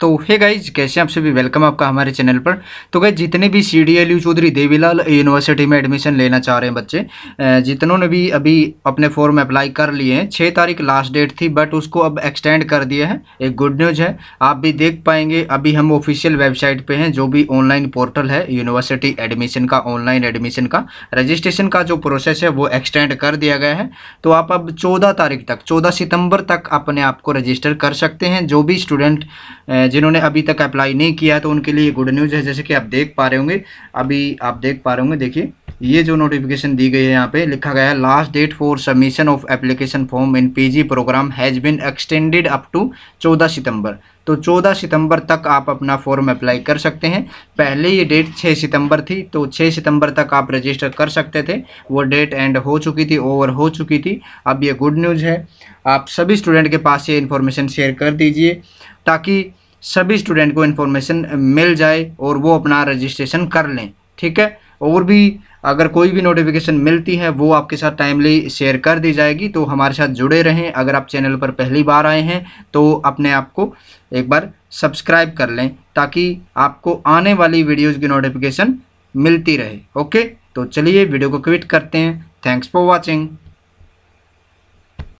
तो hey guys कैसे आप सभी वेलकम आपका हमारे चैनल पर तो गाइज जितने भी C D L U Chaudhary Devilal university में एडमिशन लेना चाह रहे हैं बच्चे जितनों ने भी अभी अपने फॉर्म अप्लाई कर लिए हैं छः तारीख लास्ट डेट थी बट उसको अब एक्सटेंड कर दिया है एक गुड न्यूज़ है आप भी देख पाएंगे अभी हम ऑफिशियल वेबसाइट पर हैं जो भी ऑनलाइन पोर्टल है यूनिवर्सिटी एडमिशन का ऑनलाइन एडमिशन का रजिस्ट्रेशन का जो प्रोसेस है वो एक्सटेंड कर दिया गया है तो आप अब चौदह तारीख तक चौदह सितंबर तक अपने आप को रजिस्टर कर सकते हैं जो भी स्टूडेंट जिन्होंने अभी तक अप्लाई नहीं किया है तो उनके लिए गुड न्यूज़ है जैसे कि आप देख पा रहे होंगे अभी आप देख पा रहे होंगे देखिए ये जो नोटिफिकेशन दी गई है यहाँ पे लिखा गया है last date for submission of application form in PG program has been extended up to 14 September तो 14 सितंबर तक आप अपना फॉर्म अप्लाई कर सकते हैं पहले ये डेट 6 सितंबर थी तो 6 सितंबर तक आप रजिस्टर कर सकते थे वो डेट एंड हो चुकी थी ओवर हो चुकी थी अब ये गुड न्यूज़ है आप सभी स्टूडेंट के पास ये इन्फॉर्मेशन शेयर कर दीजिए ताकि सभी स्टूडेंट को इन्फॉर्मेशन मिल जाए और वो अपना रजिस्ट्रेशन कर लें ठीक है और भी अगर कोई भी नोटिफिकेशन मिलती है वो आपके साथ टाइमली शेयर कर दी जाएगी तो हमारे साथ जुड़े रहें अगर आप चैनल पर पहली बार आए हैं तो अपने आप को एक बार सब्सक्राइब कर लें ताकि आपको आने वाली वीडियोज़ की नोटिफिकेशन मिलती रहे ओके तो चलिए वीडियो को क्विट करते हैं थैंक्स फॉर वॉचिंग